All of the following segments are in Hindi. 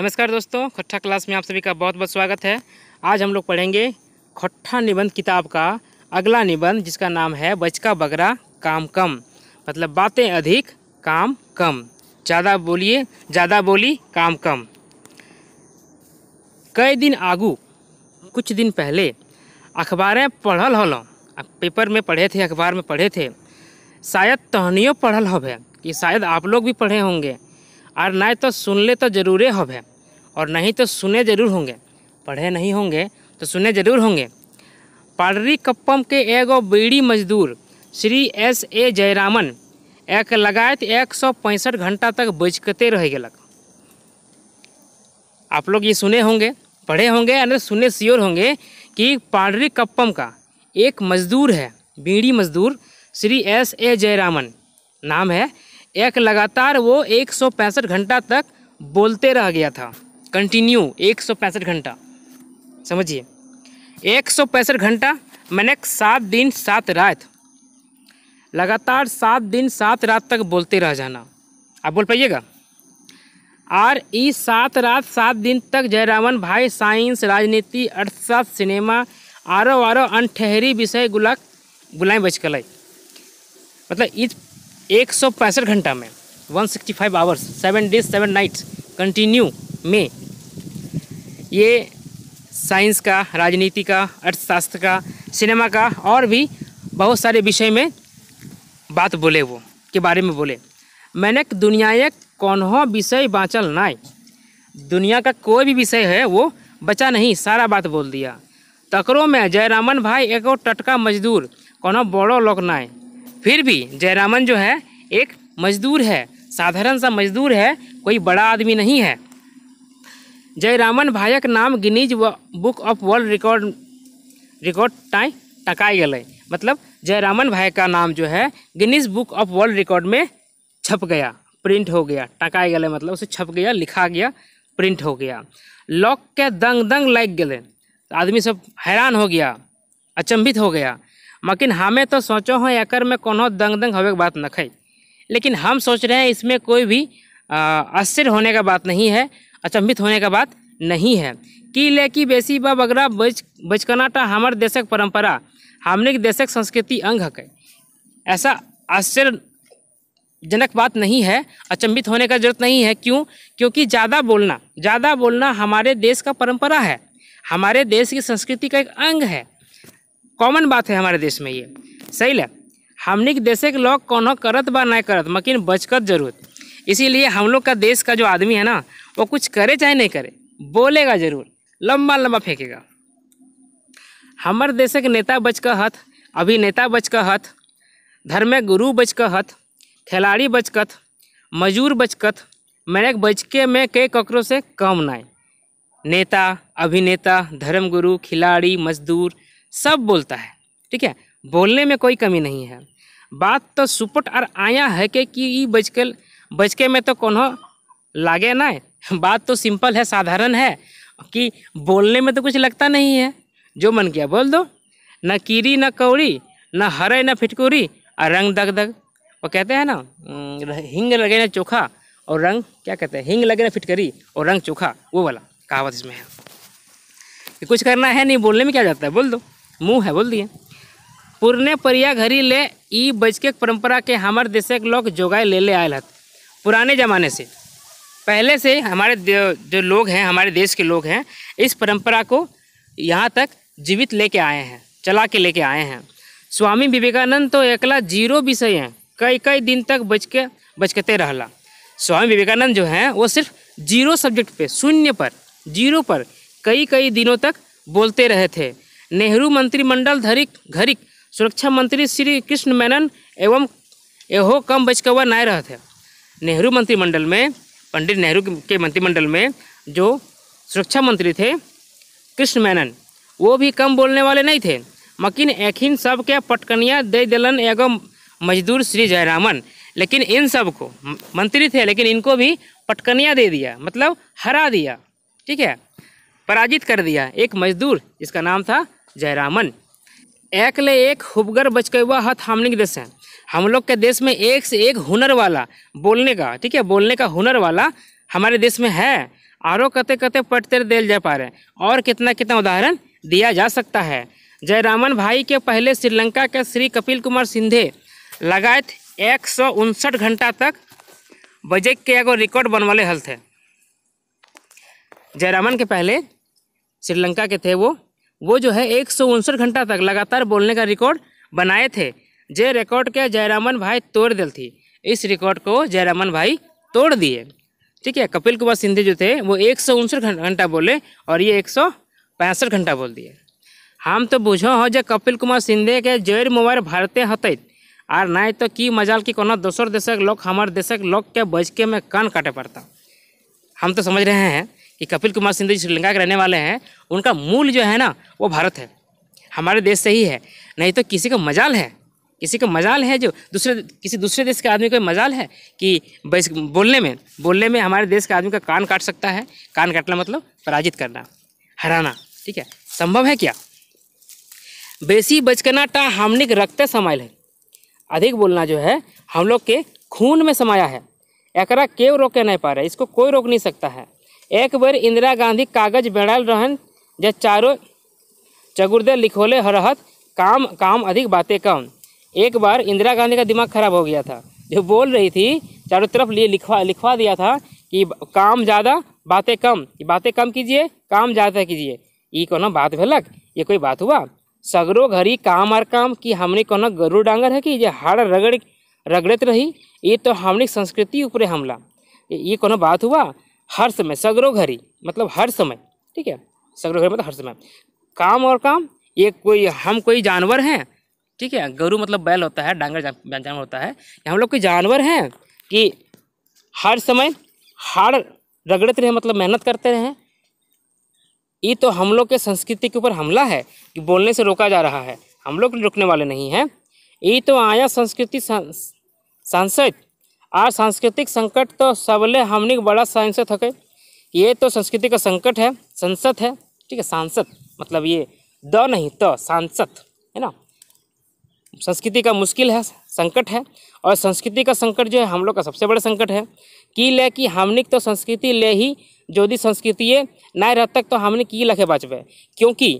नमस्कार दोस्तों खट्ठा क्लास में आप सभी का बहुत बहुत स्वागत है आज हम लोग पढ़ेंगे खट्ठा निबंध किताब का अगला निबंध जिसका नाम है बचका बगरा काम कम मतलब बातें अधिक काम कम ज़्यादा बोलिए ज़्यादा बोली काम कम कई दिन आगू कुछ दिन पहले अखबारें पढ़ल हल पेपर में पढ़े थे अखबार में पढ़े थे शायद तहनियों पढ़ल हो कि शायद आप लोग भी पढ़े होंगे और ना तो सुन ले तो ज़रूरे होबे और नहीं तो सुने जरूर होंगे पढ़े नहीं होंगे तो सुने जरूर होंगे पाडरी कप्पम के एगो बीड़ी मजदूर श्री एस ए जयरामन एक लगात एक सौ पैंसठ घंटा तक बचकते रह गलक आप लोग ये सुने होंगे पढ़े होंगे यानी सुने सियोर होंगे कि पाडरी कप्पम का एक मजदूर है बीड़ी मजदूर श्री एस ए जयरामन नाम है एक लगातार वो एक घंटा तक बोलते रह गया था कंटिन्यू एक घंटा समझिए एक घंटा मैंने सात दिन सात रात लगातार सात दिन सात रात तक बोलते रह जाना आप बोल पाइएगा और इस सात रात सात दिन तक जयरामन भाई साइंस राजनीति अर्थशास्त्र सिनेमा आरो आरो अनठहरी विषय गुलाक गुलाएँ बचकल मतलब इस एक सौ पैंसठ घंटा में one sixty five hours seven days seven nights continue में ये साइंस का राजनीति का अर्थशास्त्र का सिनेमा का और भी बहुत सारे विषय में बात बोले वो के बारे में बोले मैंने दुनिया कौन हो विषय बाँचल ना दुनिया का कोई भी विषय है वो बचा नहीं सारा बात बोल दिया तकरों में जयरामन भाई और टटका मजदूर कोनो बड़ो ना है फिर भी जयरामन जो है एक मजदूर है साधारण सा मजदूर है कोई बड़ा आदमी नहीं है जयरामन भायक नाम Guinness book of world record record time टका गए मतलब जयरामन भाई का नाम जो है Guinness book of world record में छप गया प्रिंट हो गया टका गए मतलब उसे छप गया लिखा गया प्रिंट हो गया लॉक के दंग दंग लग गए आदमी सब हैरान हो गया अचंभित हो गया मकिन हमें तो सोचो हो एकर में कोनो दंग दंग होवे बात न खाई लेकिन हम सोच रहे हैं इसमें कोई भी आश्चर्य होने का बात नहीं है अचंभित होने का बात नहीं है कि ले कि बेसी बा बगरा बच बचकनाटा हमार देशक परंपरा हमने देशक संस्कृति अंग हक ऐसा आश्चर्य जनक बात नहीं है अचंभित होने का जरूरत नहीं है क्यों क्योंकि ज़्यादा बोलना ज़्यादा बोलना हमारे देश का परंपरा है हमारे देश की संस्कृति का एक अंग है कॉमन बात है हमारे देश में ये सही ल हमने के देश के लोग कौन करत बा ना करत मकिन बचकत जरूर इसीलिए हम लोग का देश का जो आदमी है ना वो कुछ करे चाहे नहीं करे बोलेगा जरूर लंबा लंबा फेंकेगा हमारे देश के नेता बच कर हथ अभिनेता बच कर हथ धर्म गुरु बच कर हथ खिलाड़ी बचकत मजूर बचकत मैंने बचके में के ककरों से कम ना नेता अभिनेता धर्मगुरु खिलाड़ी मजदूर सब बोलता है ठीक है बोलने में कोई कमी नहीं है बात तो सुपट और आया है के कि ये बचकल बचके में तो कोनो लागे ना बात तो सिंपल है साधारण है कि बोलने में तो कुछ लगता नहीं है जो मन किया बोल दो न कीरी न कौड़ी न हरे न फिटकुरी और रंग दग दग वो कहते हैं ना हिंग लगे ना चोखा और रंग क्या कहते हैं हिंग लगे ना फिटकरी और रंग चोखा वो वाला कहावत इसमें है कुछ करना है नहीं बोलने में क्या जाता है बोल दो मुँह है बोल दिए पुरने परिया घरी ले ई बचके परंपरा के हमारे देश के लोग जोगाए ले ले आयल रहते पुराने ज़माने से पहले से हमारे जो लोग हैं हमारे देश के लोग हैं इस परंपरा को यहाँ तक जीवित लेके आए हैं चला के लेके आए हैं स्वामी विवेकानंद तो एकला जीरो विषय हैं कई कई दिन तक बच के बचकते रहला स्वामी विवेकानंद जो हैं वो सिर्फ जीरो सब्जेक्ट पे शून्य पर जीरो पर कई कई दिनों तक बोलते रहे थे नेहरू मंत्रिमंडल धरिक घरिक सुरक्षा मंत्री श्री कृष्ण मेनन एवं एहो कम बचकवा नाय रहे थे नेहरू मंत्रिमंडल में पंडित नेहरू के मंत्रिमंडल में जो सुरक्षा मंत्री थे कृष्ण मेनन वो भी कम बोलने वाले नहीं थे मकिन एखिन सब के पटकनिया दे दिलन एगो मजदूर श्री जयरामन लेकिन इन सब को मंत्री थे लेकिन इनको भी पटकनिया दे दिया मतलब हरा दिया ठीक है पराजित कर दिया एक मजदूर जिसका नाम था जयरामन एक ले एक हुबगर बचके हुआ हथ हमने देश है हम लोग के देश में एक से एक हुनर वाला बोलने का ठीक है बोलने का हुनर वाला हमारे देश में है आरो कते कते पटते दिल जा पा रहे और कितना कितना उदाहरण दिया जा सकता है जयरामन भाई के पहले श्रीलंका के श्री कपिल कुमार सिंधे लगाए एक सौ उनसठ घंटा तक बजे के एगो रिकॉर्ड बनवाले हल थे जयरामन के पहले श्रीलंका के थे वो वो जो है एक घंटा तक लगातार बोलने का रिकॉर्ड बनाए थे जे रिकॉर्ड के जयरामन भाई तोड़ दिल थी इस रिकॉर्ड को जयरामन भाई तोड़ दिए ठीक है कपिल कुमार सिंधे जो थे वो एक घंटा बोले और ये एक घंटा बोल दिए हम तो बुझो हो जे कपिल कुमार सिंधे के जैर मोबाइल भारते होते आर नहीं तो की मजाल की कोनो दोसर देशक लोग हमारे देशक लोग के बजके में कान काटे पड़ता हम तो समझ रहे हैं कि कपिल कुमार सिंधु जी श्रीलंका के रहने वाले हैं उनका मूल जो है ना वो भारत है हमारे देश से ही है नहीं तो किसी का मजाल है किसी का मजाल है जो दूसरे किसी दूसरे देश के आदमी को मजाल है कि बोलने में बोलने में हमारे देश के आदमी का कान काट सकता है कान काटना मतलब पराजित करना हराना ठीक है संभव है क्या बेसी बचकनाटा हमने रखते रक्त है अधिक बोलना जो है हम लोग के खून में समाया है एकरा केव रोके नहीं पा रहे इसको कोई रोक नहीं सकता है एक बार इंदिरा गांधी कागज बेड़ाल रहन जब चारों चगुर्दे लिखोले हरहत काम काम अधिक बातें कम एक बार इंदिरा गांधी का दिमाग खराब हो गया था जो बोल रही थी चारों तरफ लिए लिखवा लिखवा दिया था कि काम ज़्यादा बातें कम बातें कम कीजिए काम ज़्यादा कीजिए ये को बात भलक ये कोई बात हुआ सगरो घरी काम और काम कि हमने को गरुड़ डांगर है कि जो हर रगड़ रगड़त रही ये तो हमने संस्कृति ऊपर हमला ये को बात हुआ हर समय सगरो घड़ी मतलब हर समय ठीक है सगरो घड़ी मतलब हर समय काम और काम ये कोई हम कोई जानवर हैं ठीक है गरु मतलब बैल होता है डांगर जानवर होता है हम लोग कोई जानवर हैं कि हर समय हार रगड़ते रहे मतलब मेहनत करते रहें ये तो हम लोग के संस्कृति के ऊपर हमला है कि बोलने से रोका जा रहा है हम लोग रुकने वाले नहीं हैं ये तो आया संस्कृति सांसद आज सांस्कृतिक संकट तो सबले हमने बड़ा सांसद हके ये तो संस्कृति का संकट है संसद है ठीक है सांसद मतलब ये द नहीं त सांसद है ना संस्कृति का मुश्किल है संकट है और संस्कृति का संकट जो है हम लोग का सबसे बड़ा संकट है कि ले कि हमने तो संस्कृति ले ही यदि संस्कृति ना रह तक तो हमने की लखे बचबे क्योंकि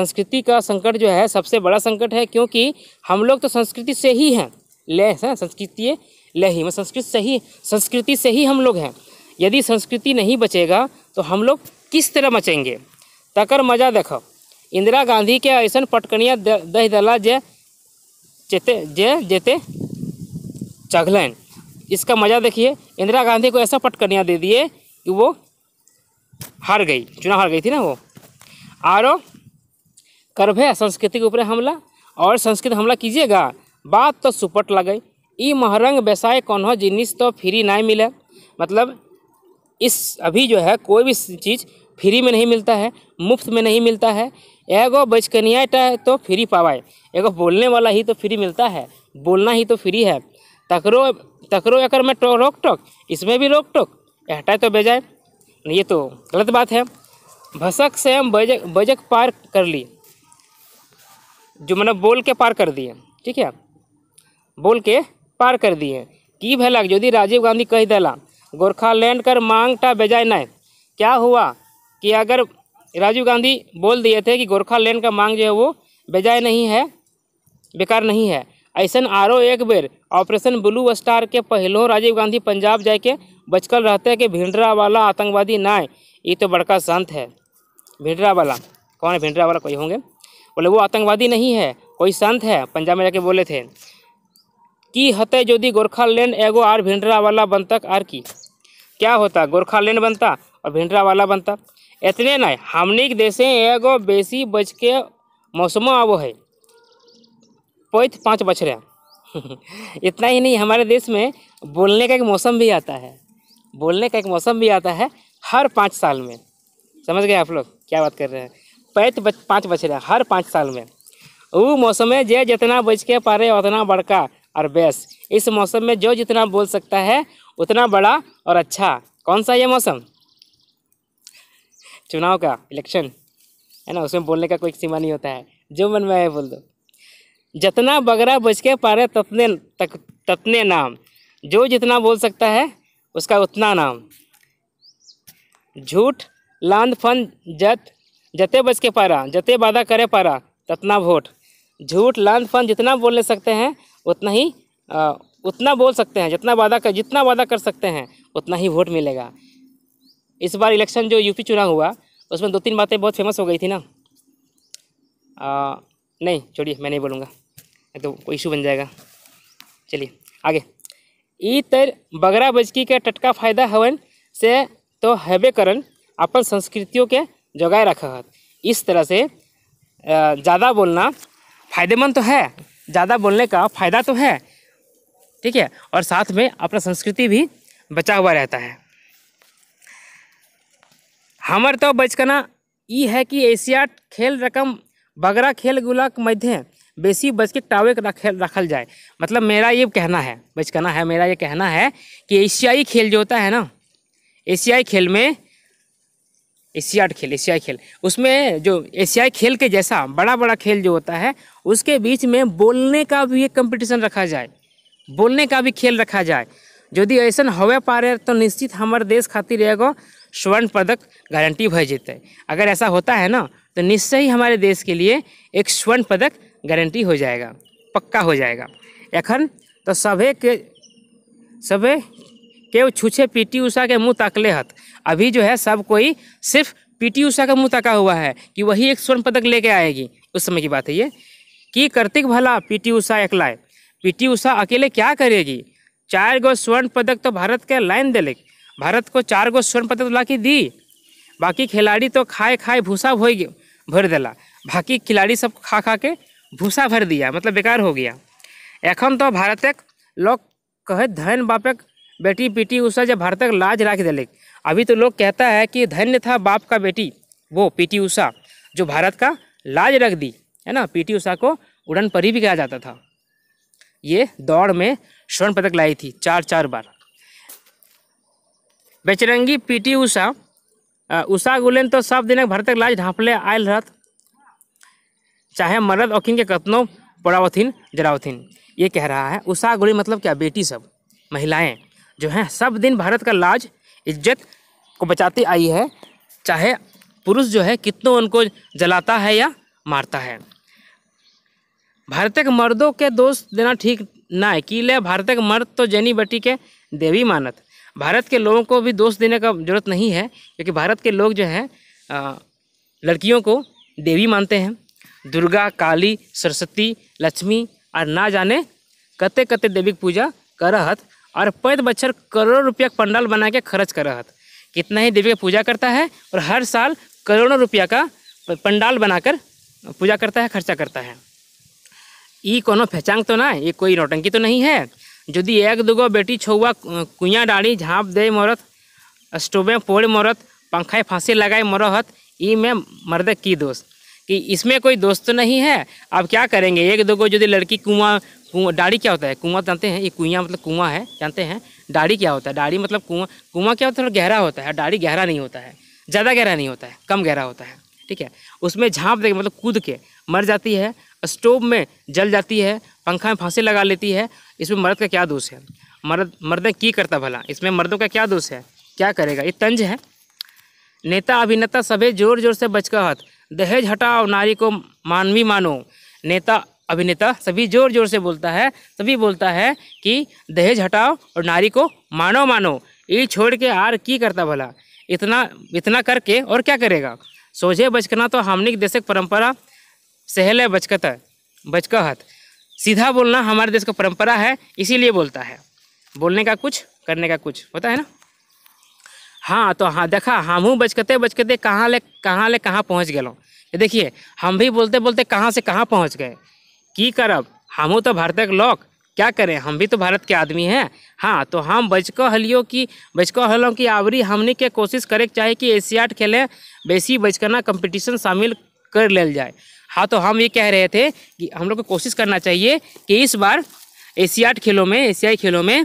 संस्कृति का संकट जो है सबसे बड़ा संकट है क्योंकि हम लोग तो संस्कृति से ही हैं ले है संस्कृति लही मतलब संस्कृत से ही संस्कृति से ही हम लोग हैं यदि संस्कृति नहीं बचेगा तो हम लोग किस तरह बचेंगे तकर मजा देखो इंदिरा गांधी के ऐसा पटकनिया दह दला जे जेते जे जेते चघलन इसका मज़ा देखिए इंदिरा गांधी को ऐसा पटकनिया दे दिए कि वो हार गई चुनाव हार गई थी ना वो आरो करभे संस्कृति के ऊपर हमला और संस्कृत हमला कीजिएगा बात तो सुपट लग गई ई महरंग व्यवसाय कौनो जिनिस तो फ्री ना मिले मतलब इस अभी जो है कोई भी चीज़ फ्री में नहीं मिलता है मुफ्त में नहीं मिलता है एगो बचकनिया तो फ्री पावाए एगो बोलने वाला ही तो फ्री मिलता है बोलना ही तो फ्री है तकरो तकरो एकर में टो, रोक टोक इसमें भी रोक टोक हटाए तो बेजाए ये तो गलत बात है भसक से हम बजक बजक पार कर ली जो मैंने मतलब बोल के पार कर दिए ठीक है बोल के पार कर दिए कि भलक यदि राजीव गांधी कह दिला गोरखालैंड कर मांग टा बेजाय नहीं क्या हुआ कि अगर राजीव गांधी बोल दिए थे कि गोरखालैंड का मांग जो है वो बेजाय नहीं है बेकार नहीं है ऐसा आरो एक बेर ऑपरेशन ब्लू स्टार के पहलो राजीव गांधी पंजाब जाके बचकल रहते कि भिंडरा वाला आतंकवादी ना ये तो बड़का संत है भिंडरा वाला कौन है भिंडरा वाला कोई होंगे बोले वो आतंकवादी नहीं है कोई संत है पंजाब में जाके बोले थे की हते यदि गोरखालैंड एगो आर वाला बनता आर की क्या होता गोरखालैंड बनता और भिंडरा वाला बनता इतने न हमने देशे एगो बेसी बच के मौसम आबो है पैत पाँच बछरे इतना ही नहीं हमारे देश में बोलने का एक मौसम भी आता है बोलने का एक मौसम भी आता है हर पाँच साल में समझ गए आप लोग क्या बात कर रहे हैं पैत बच, पाँच बछड़ा हर पाँच साल में वो मौसम है जे जितना बच के पा रहे उतना बड़का और बेस इस मौसम में जो जितना बोल सकता है उतना बड़ा और अच्छा कौन सा ये मौसम चुनाव का इलेक्शन है ना उसमें बोलने का कोई सीमा नहीं होता है जो मन में आए बोल दो जितना बगरा बच के पारे ततने तक ततने नाम जो जितना बोल सकता है उसका उतना नाम झूठ लांद फन जत जते बच के पारा जते वादा करे पारा ततना वोट झूठ लांद फन जितना बोल ले सकते हैं उतना ही आ, उतना बोल सकते हैं जितना वादा कर जितना वादा कर सकते हैं उतना ही वोट मिलेगा इस बार इलेक्शन जो यूपी चुनाव हुआ उसमें दो तीन बातें बहुत फेमस हो गई थी ना आ, नहीं छोड़िए मैं नहीं बोलूँगा तो कोई इशू बन जाएगा चलिए आगे ई तर बगरा बजकी के टटका फायदा हवन से तो हैबे करन अपन संस्कृतियों के जगाए रखा इस तरह से ज़्यादा बोलना फायदेमंद तो है ज़्यादा बोलने का फ़ायदा तो है ठीक है और साथ में अपना संस्कृति भी बचा हुआ रहता है हमार तो बचकना ये है कि एशिया खेल रकम बगरा खेल के मध्य बेसी बच के टावे खेल रखल जाए मतलब मेरा ये कहना है बचकना है मेरा ये कहना है कि एशियाई खेल जो होता है ना एशियाई खेल में एशियाड खेल एशियाई खेल उसमें जो एशियाई खेल के जैसा बड़ा बड़ा खेल जो होता है उसके बीच में बोलने का भी एक कंपटीशन रखा जाए बोलने का भी खेल रखा जाए यदि ऐसा पा रहे तो निश्चित हमारे देश खातिर एगो स्वर्ण पदक गारंटी भय जेते अगर ऐसा होता है ना तो निश्चय ही हमारे देश के लिए एक स्वर्ण पदक गारंटी हो जाएगा पक्का हो जाएगा एखन तो सभी के सभी केव पी पीटी उषा के मुंह तकले हत अभी जो है सब कोई सिर्फ पीटी उषा का मुंह तका हुआ है कि वही एक स्वर्ण पदक लेके आएगी उस समय की बात है ये कि कर्तिक भला पीटी उषा अकलाए पीटी उषा अकेले क्या करेगी चार गो स्वर्ण पदक तो भारत के लाइन दिले भारत को चार गो स्वर्ण पदक ला के दी बाकी खिलाड़ी तो खाए खाए भूसा भो भर दिला बाकी खिलाड़ी सब खा खा के भूसा भर दिया मतलब बेकार हो गया एखन तो भारत एक लोग कहे धन बापक बेटी पीटी उषा जब भारतक लाज राख दिले अभी तो लोग कहता है कि धन्य था बाप का बेटी वो पीटी उषा जो भारत का लाज रख दी है ना पीटी उषा को उड़न परी भी कहा जाता था ये दौड़ में स्वर्ण पदक लाई थी चार चार बार बेचरंगी पीटी उषा उषा गुलेन तो सब दिन भारतक लाज ढांपले आयल रहत चाहे मरद औकिन के कतनों पड़ावथिन जरावथिन ये कह रहा है उषा गुड़ी मतलब क्या बेटी सब महिलाएं जो है सब दिन भारत का लाज इज्जत को बचाती आई है चाहे पुरुष जो है कितनों उनको जलाता है या मारता है भारत के मर्दों के दोष देना ठीक ना है कि ले भारत के मर्द तो जैनी बटी के देवी मानत भारत के लोगों को भी दोष देने का जरूरत नहीं है क्योंकि भारत के लोग जो हैं लड़कियों को देवी मानते हैं दुर्गा काली सरस्वती लक्ष्मी और ना जाने कते कते देवी पूजा करहत और पैद बच्चर करोड़ों रुपया पंडाल बना के खर्च कर रहा था कितना ही देवी का पूजा करता है और हर साल करोड़ों रुपया का पंडाल बनाकर पूजा करता है खर्चा करता है ये कोनो फेचांग तो ना ये कोई नौटंकी तो नहीं है यदि एक दुगो बेटी छुआ कुया डाली झाँप दे मोरत स्टोबे पोड़ मोरत पंखाए फांसी लगाए मरहत ई में मर्द की दोस्त कि इसमें कोई दोस्त तो नहीं है अब क्या करेंगे एक दो को यदि लड़की कुआं कुआ डाड़ी क्या होता है कुआं जानते हैं ये कुइयाँ मतलब कुआं है जानते हैं डाड़ी क्या होता है डाड़ी मतलब कुआं कुआं क्या होता है थोड़ा गहरा होता है डाड़ी गहरा नहीं होता है ज़्यादा गहरा नहीं होता है कम गहरा होता है ठीक है उसमें झाँप दे मतलब कूद के मर जाती है स्टोव में जल जाती है पंखा में फांसी लगा लेती है इसमें मर्द का क्या दोष है मर्द मर्द की करता भला इसमें मर्दों का क्या दोष है क्या करेगा ये तंज है नेता अभिनेता सभी जोर जोर से बचकर हाथ दहेज हटाओ नारी को मानवी मानो नेता अभिनेता सभी जोर जोर से बोलता है सभी बोलता है कि दहेज हटाओ और नारी को मानो मानो ये छोड़ के आर की करता भला इतना इतना करके और क्या करेगा सोझे बचकना तो हमने देश की परंपरा सहल है बचकत बचकहत सीधा बोलना हमारे देश का परंपरा है इसीलिए बोलता है बोलने का कुछ करने का कुछ होता है ना हाँ तो हाँ देखा हम हूँ बचकते बचकते कहाँ ले कहाँ ले कहाँ पहुँच गए देखिए हम भी बोलते बोलते कहाँ से कहाँ पहुँच गए की करब हम तो भारतक लोक क्या करें हम भी तो भारत के आदमी हैं हाँ तो हम बचक हलियो कि बचक हलो कि आवरी हमने के कोशिश करे चाहे कि एशियाड खेलें बेसी बचकना कंपटीशन शामिल कर ले जाए हाँ तो हम ये कह रहे थे कि हम लोग को कोशिश करना चाहिए कि इस बार एशियाड खेलों में एशियाई खेलों में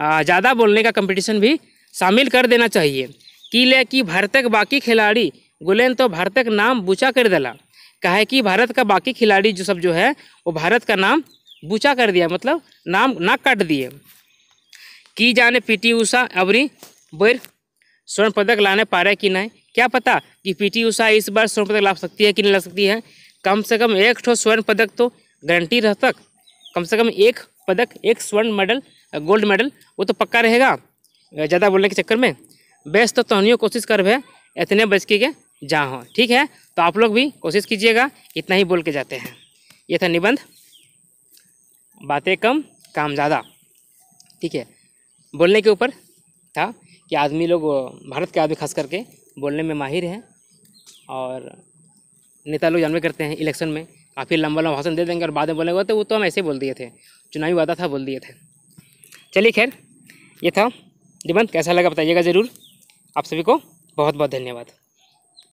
ज़्यादा बोलने का कंपटीशन भी शामिल कर देना चाहिए कि ले कि भारतक बाकी खिलाड़ी गुलेन तो भारतक नाम बूचा कर दिला कहा है कि भारत का बाकी खिलाड़ी जो सब जो है वो भारत का नाम बूचा कर दिया मतलब नाम ना काट दिए की जाने पीटी उषा अबरी बैर स्वर्ण पदक लाने पा रहे कि नहीं क्या पता कि पीटी उषा इस बार स्वर्ण पदक ला सकती है कि नहीं ला सकती है कम से कम एक ठो स्वर्ण पदक तो गारंटी रह तक कम से कम एक पदक एक स्वर्ण मेडल गोल्ड मेडल वो तो पक्का रहेगा ज़्यादा बोलने के चक्कर में बेस्ट तो तोहनियों कोशिश कर भे इतने बचके के जहाँ हो ठीक है तो आप लोग भी कोशिश कीजिएगा इतना ही बोल के जाते हैं ये था निबंध बातें कम काम ज़्यादा ठीक है बोलने के ऊपर था कि आदमी लोग भारत के आदमी खास करके बोलने में माहिर हैं और नेता लोग जानवे करते हैं इलेक्शन में काफ़ी लंबा लंबा भाषण दे देंगे और बाद में बोलेंगे तो वो तो हम ऐसे बोल दिए थे चुनावी वादा था बोल दिए थे चलिए खैर ये था निबंध कैसा लगा बताइएगा ज़रूर आप सभी को बहुत बहुत धन्यवाद